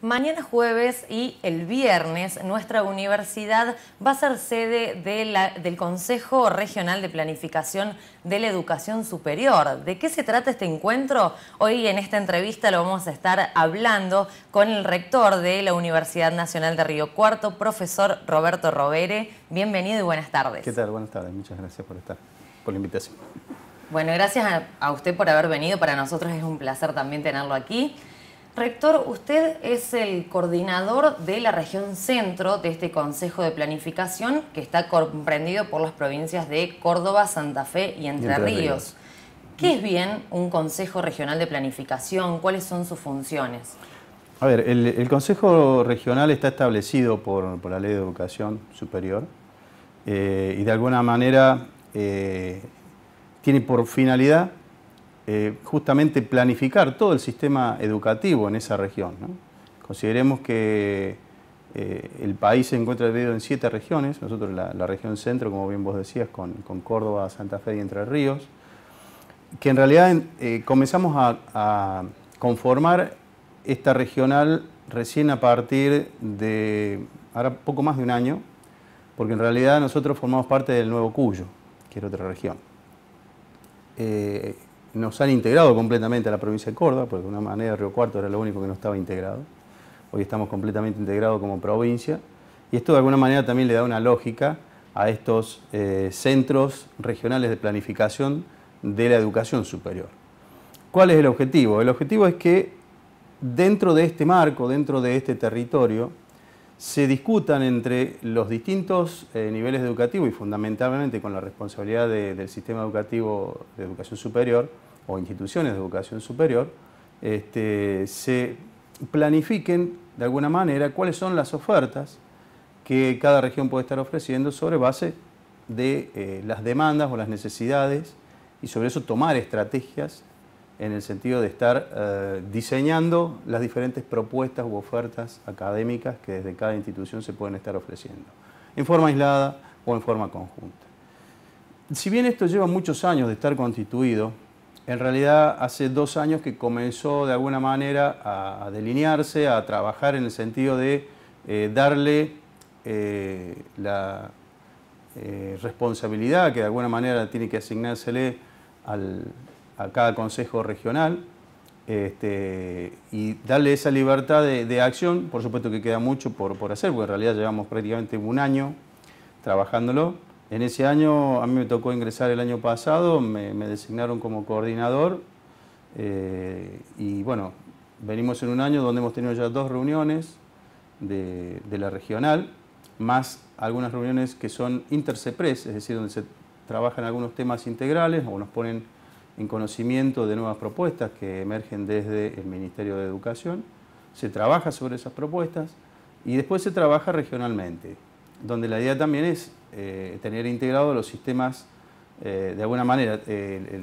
Mañana jueves y el viernes nuestra universidad va a ser sede del Consejo Regional de Planificación de la Educación Superior. ¿De qué se trata este encuentro? Hoy en esta entrevista lo vamos a estar hablando con el rector de la Universidad Nacional de Río Cuarto, profesor Roberto Robere. Bienvenido y buenas tardes. ¿Qué tal? Buenas tardes. Muchas gracias por estar, por la invitación. Bueno, gracias a usted por haber venido. Para nosotros es un placer también tenerlo aquí. Rector, usted es el coordinador de la región centro de este Consejo de Planificación que está comprendido por las provincias de Córdoba, Santa Fe y Entre, Ríos. ¿Qué es bien un Consejo Regional de Planificación? ¿Cuáles son sus funciones? A ver, el, Consejo Regional está establecido por, la Ley de Educación Superior eh, y de alguna manera eh, tiene por finalidad eh, justamente planificar todo el sistema educativo en esa región. Consideremos que eh, el país se encuentra dividido en siete regiones, nosotros la, región centro, como bien vos decías, con, Córdoba, Santa Fe y Entre Ríos, que en realidad eh, comenzamos a, conformar esta regional recién a partir de ahora poco más de un año, porque en realidad nosotros formamos parte del Nuevo Cuyo, que era otra región nos han integrado completamente a la provincia de Córdoba, porque de una manera Río Cuarto era lo único que no estaba integrado. Hoy estamos completamente integrados como provincia y esto de alguna manera también le da una lógica a estos eh, centros regionales de planificación de la educación superior. ¿Cuál es el objetivo? El objetivo es que dentro de este marco, dentro de este territorio, se discutan entre los distintos eh, niveles educativos y fundamentalmente con la responsabilidad del sistema educativo de educación superior, o instituciones de educación superior este, se planifiquen de alguna manera cuáles son las ofertas que cada región puede estar ofreciendo sobre base de eh, las demandas o las necesidades y sobre eso tomar estrategias en el sentido de estar eh, diseñando las diferentes propuestas u ofertas académicas que desde cada institución se pueden estar ofreciendo, en forma aislada o en forma conjunta. Si bien esto lleva muchos años de estar constituido, en realidad hace dos años que comenzó de alguna manera a, delinearse, a trabajar en el sentido de eh, darle eh, la eh, responsabilidad que de alguna manera tiene que asignársele a cada consejo regional este, y darle esa libertad de, acción. Por supuesto que queda mucho por, por hacer, porque en realidad llevamos prácticamente un año trabajándolo en ese año, a mí me tocó ingresar el año pasado, me, designaron como coordinador eh, y bueno, venimos en un año donde hemos tenido ya dos reuniones de, la regional, más algunas reuniones que son intersepres, es decir, donde se trabajan algunos temas integrales o nos ponen en conocimiento de nuevas propuestas que emergen desde el Ministerio de Educación. Se trabaja sobre esas propuestas y después se trabaja regionalmente donde la idea también es eh, tener integrados los sistemas, eh, de alguna manera, eh,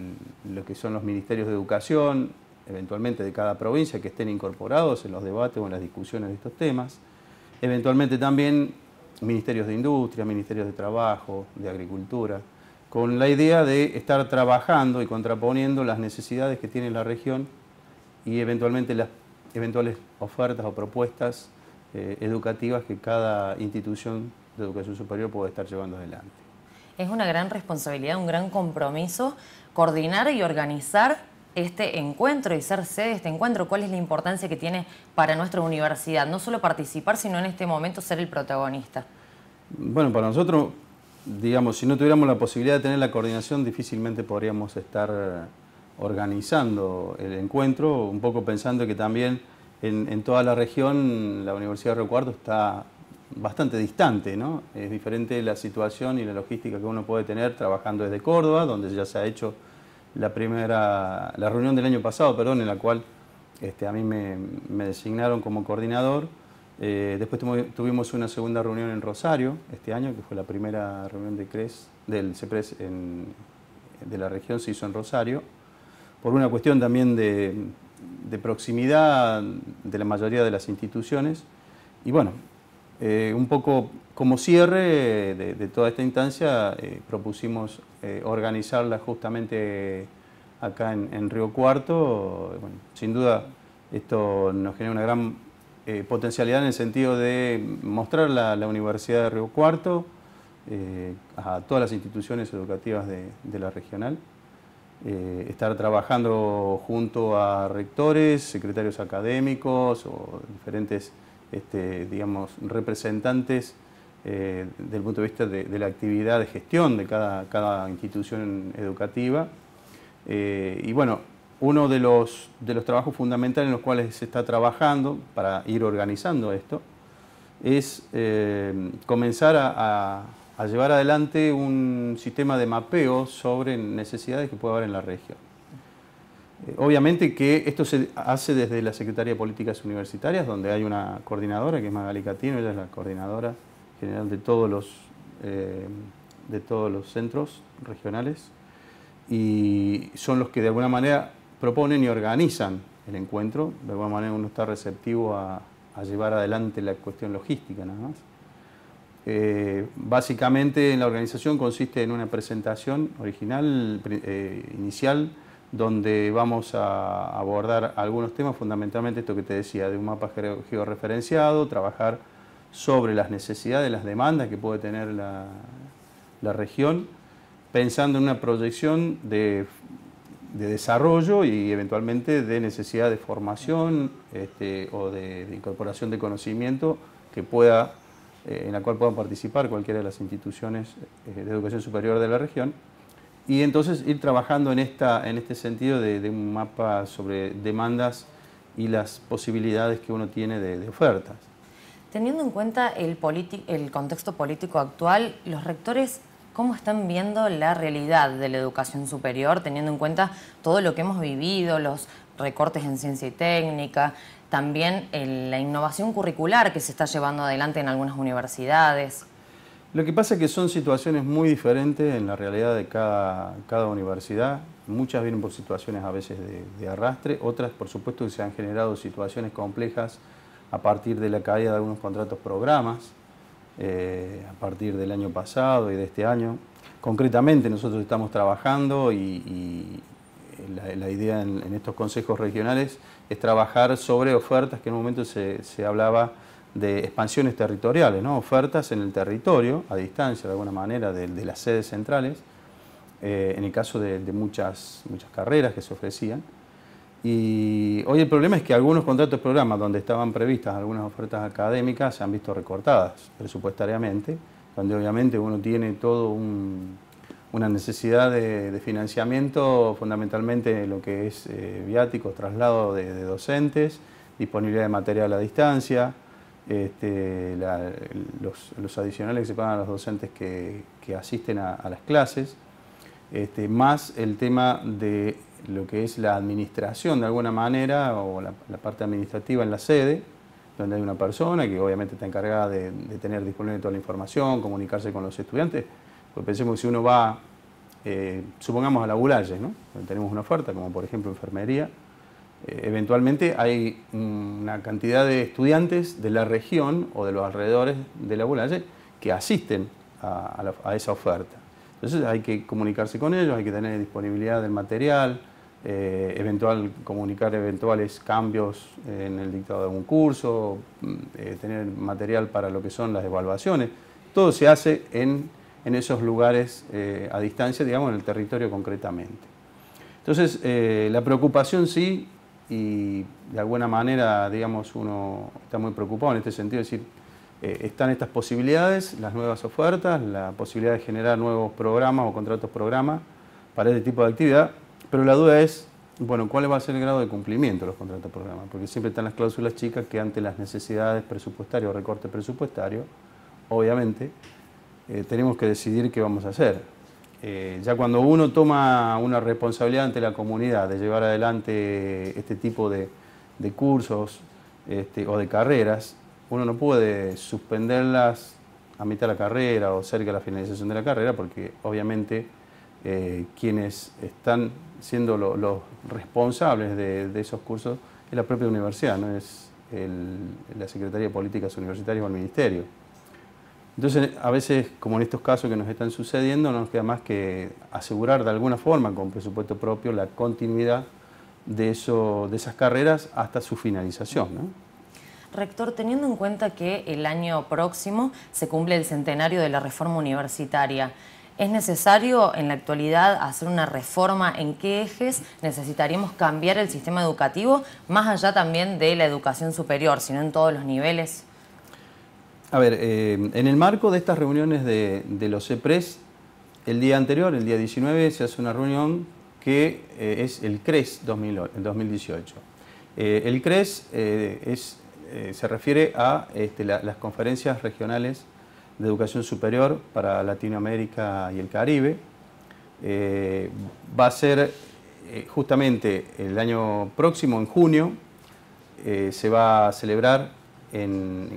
lo que son los ministerios de educación, eventualmente de cada provincia, que estén incorporados en los debates o en las discusiones de estos temas, eventualmente también ministerios de industria, ministerios de trabajo, de agricultura, con la idea de estar trabajando y contraponiendo las necesidades que tiene la región y eventualmente las eventuales ofertas o propuestas educativas que cada institución de educación superior puede estar llevando adelante. Es una gran responsabilidad, un gran compromiso coordinar y organizar este encuentro y ser sede de este encuentro? ¿Cuál es la importancia que tiene para nuestra universidad? No solo participar, sino en este momento ser el protagonista. Bueno, para nosotros, digamos, si no tuviéramos la posibilidad de tener la coordinación, difícilmente podríamos estar organizando el encuentro, un poco pensando que también en, toda la región la Universidad de Río Cuarto está bastante distante, ¿no? Es diferente la situación y la logística que uno puede tener trabajando desde Córdoba, donde ya se ha hecho la primera, la reunión del año pasado, perdón, en la cual este, a mí me, me, designaron como coordinador. Eh, después tuvimos una segunda reunión en Rosario este año, que fue la primera reunión de CRES, del CEPRES de la región, se hizo en Rosario, por una cuestión también de, de proximidad de la mayoría de las instituciones. Y bueno, eh, un poco como cierre de, toda esta instancia, eh, propusimos eh, organizarla justamente acá en, Río Cuarto. sin duda, esto nos genera una gran potencialidad en el sentido de mostrar la, la Universidad de Río Cuarto a todas las instituciones educativas de, la regional. estar trabajando junto a rectores, secretarios académicos o diferentes este, digamos, representantes eh, desde el punto de vista de, la actividad de gestión de cada, institución educativa. Eh, y bueno, uno de los, trabajos fundamentales en los cuales se está trabajando para ir organizando esto es eh, comenzar a, a llevar adelante un sistema de mapeo sobre necesidades que puede haber en la región. Eh, obviamente que esto se hace desde la Secretaría de Políticas Universitarias, donde hay una coordinadora que es Magali Catino, ella es la coordinadora general de todos los, eh, de todos los centros regionales, y son los que de alguna manera proponen y organizan el encuentro, de alguna manera uno está receptivo a, llevar adelante la cuestión logística nada más. Eh, básicamente la organización consiste en una presentación original, inicial, donde vamos a abordar algunos temas, fundamentalmente esto que te decía, de un mapa georreferenciado, trabajar sobre las necesidades, las demandas que puede tener la, región, pensando en una proyección de, desarrollo y eventualmente de necesidad de formación este, o de, incorporación de conocimiento que pueda, eh, en la cual puedan participar cualquiera de las instituciones eh, de educación superior de la región y entonces ir trabajando en, esta, en este sentido de, un mapa sobre demandas y las posibilidades que uno tiene de, ofertas. Teniendo en cuenta el, el contexto político actual, los rectores, ¿cómo están viendo la realidad de la educación superior, teniendo en cuenta todo lo que hemos vivido, los recortes en ciencia y técnica, también la innovación curricular que se está llevando adelante en algunas universidades? Lo que pasa es que son situaciones muy diferentes en la realidad de cada, universidad. Muchas vienen por situaciones a veces de, arrastre, otras por supuesto que se han generado situaciones complejas a partir de la caída de algunos contratos programas, eh, a partir del año pasado y de este año. Concretamente nosotros estamos trabajando y, la, idea en, en, estos consejos regionales es trabajar sobre ofertas que en un momento se, se hablaba de expansiones territoriales, ¿no? ofertas en el territorio, a distancia de alguna manera de, las sedes centrales, eh, en el caso de, muchas, carreras que se ofrecían. Y hoy el problema es que algunos contratos de programa donde estaban previstas algunas ofertas académicas se han visto recortadas presupuestariamente, donde obviamente uno tiene todo una necesidad de, financiamiento, fundamentalmente lo que es eh, viáticos, traslado de, de, docentes, disponibilidad de material a distancia, este, los, adicionales que se pagan a los docentes que, asisten a, las clases, este, más el tema de lo que es la administración de alguna manera o la, parte administrativa en la sede, donde hay una persona que obviamente está encargada de, tener disponible toda la información, comunicarse con los estudiantes, pues pensemos que si uno va, eh, supongamos a la Bulalle, ¿no? tenemos una oferta como por ejemplo enfermería, eventualmente hay una cantidad de estudiantes de la región o de los alrededores de la Bulalle que asisten a, esa oferta. Entonces hay que comunicarse con ellos, hay que tener disponibilidad del material, eh, eventual, comunicar eventuales cambios en el dictado de un curso, mm, eh, tener material para lo que son las evaluaciones. Todo se hace en, esos lugares eh, a distancia, digamos, en el territorio concretamente. Entonces, la preocupación sí y de alguna manera, digamos, uno está muy preocupado en este sentido, es decir, eh, están estas posibilidades, las nuevas ofertas, la posibilidad de generar nuevos programas o contratos programas para este tipo de actividad, pero la duda es, bueno, ¿cuál va a ser el grado de cumplimiento de los contratos programas? Porque siempre están las cláusulas chicas que ante las necesidades presupuestarias o recorte presupuestario, obviamente, eh, tenemos que decidir qué vamos a hacer. Eh, ya cuando uno toma una responsabilidad ante la comunidad de llevar adelante este tipo de, cursos este, o de carreras, uno no puede suspenderlas a mitad de la carrera o cerca de la finalización de la carrera, porque obviamente eh, quienes están siendo los responsables de, esos cursos es la propia universidad, no es la Secretaría de Políticas Universitarias o el Ministerio. Entonces, a veces, como en estos casos que nos están sucediendo, no nos queda más que asegurar de alguna forma, con presupuesto propio, la continuidad de, eso, de esas carreras hasta su finalización. Rector, teniendo en cuenta que el año próximo se cumple el centenario de la reforma universitaria, ¿es necesario en la actualidad hacer una reforma? ¿En qué ejes necesitaríamos cambiar el sistema educativo, más allá también de la educación superior, sino en todos los niveles? A ver, eh, en el marco de estas reuniones de, los EPRES, el día anterior, el día 19, se hace una reunión que eh, es el CRES 2018. el CRES eh, e se refiere a este, las conferencias regionales de educación superior para Latinoamérica y el Caribe. va a ser justamente el año próximo, en junio, se va a celebrar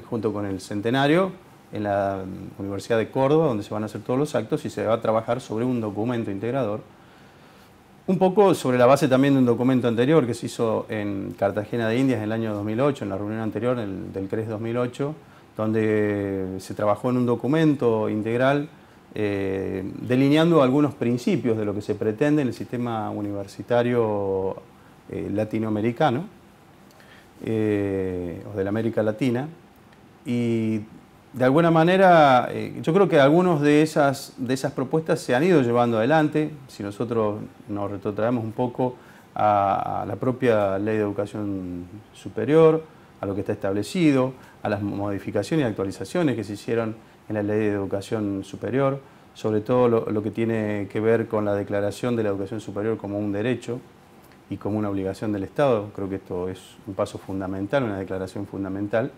junto con el centenario en la mm, Universidad de Córdoba, donde se van a hacer todos los actos y se va a trabajar sobre un documento integrador. Un poco sobre la base también de un documento anterior que se hizo en Cartagena de Indias en el año 2008, en la reunión anterior del CRES 2008, donde se trabajó en un documento integral eh, delineando algunos principios de lo que se pretende en el sistema universitario eh, latinoamericano eh, o de la América Latina. Y de alguna manera, eh, yo creo que algunas de esas, de esas propuestas se han ido llevando adelante. Si nosotros nos retrotraemos un poco a, la propia ley de educación superior, a lo que está establecido, a las modificaciones y actualizaciones que se hicieron en la ley de educación superior, sobre todo lo que tiene que ver con la declaración de la educación superior como un derecho, y como una obligación del Estado. Creo que esto es un paso fundamental, una declaración fundamental.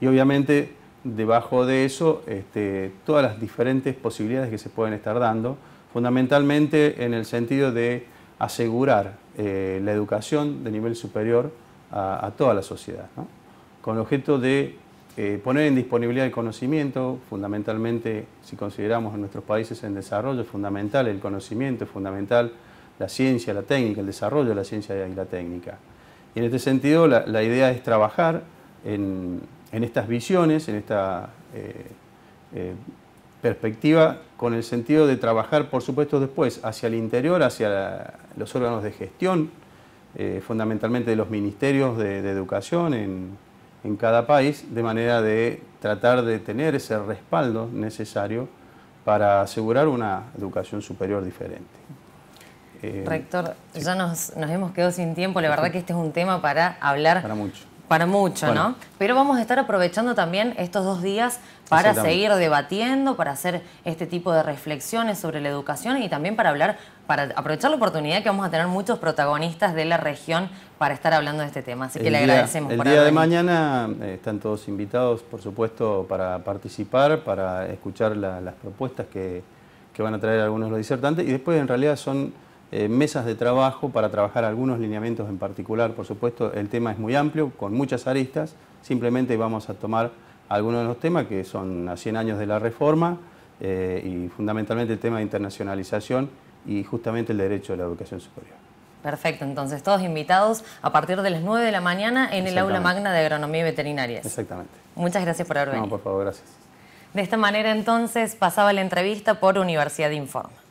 Y obviamente debajo de eso este, todas las diferentes posibilidades que se pueden estar dando, fundamentalmente en el sentido de asegurar eh, la educación de nivel superior a, toda la sociedad, con el objeto de eh, poner en disponibilidad el conocimiento, fundamentalmente si consideramos en nuestros países en desarrollo, es fundamental el conocimiento, es fundamental la ciencia, la técnica, el desarrollo de la ciencia y la técnica. Y en este sentido, la, idea es trabajar en, estas visiones, en esta eh, eh, perspectiva, con el sentido de trabajar, por supuesto, después hacia el interior, hacia los órganos de gestión, eh, fundamentalmente de los ministerios de, educación en, cada país, de manera de tratar de tener ese respaldo necesario para asegurar una educación superior diferente. Rector, ya nos, hemos quedado sin tiempo, la verdad que este es un tema para hablar. Para mucho. Para mucho, ¿no? Pero vamos a estar aprovechando también estos dos días para seguir debatiendo, para hacer este tipo de reflexiones sobre la educación y también para hablar, para aprovechar la oportunidad que vamos a tener muchos protagonistas de la región para estar hablando de este tema. Así que le agradecemos. Día, el día de mañana eh, están todos invitados, por supuesto, para participar, para escuchar las propuestas que, que van a traer algunos de los disertantes y después en realidad son eh, mesas de trabajo para trabajar algunos lineamientos en particular. Por supuesto, el tema es muy amplio, con muchas aristas. Simplemente vamos a tomar algunos de los temas que son a 100 años de la reforma eh, y fundamentalmente el tema de internacionalización y justamente el derecho a la educación superior. Perfecto, entonces todos invitados a partir de las 9 de la mañana en el aula magna de agronomía y Veterinaria. Exactamente. Muchas gracias por haber venido. No, por favor, gracias. De esta manera entonces pasaba la entrevista por Universidad de Informa.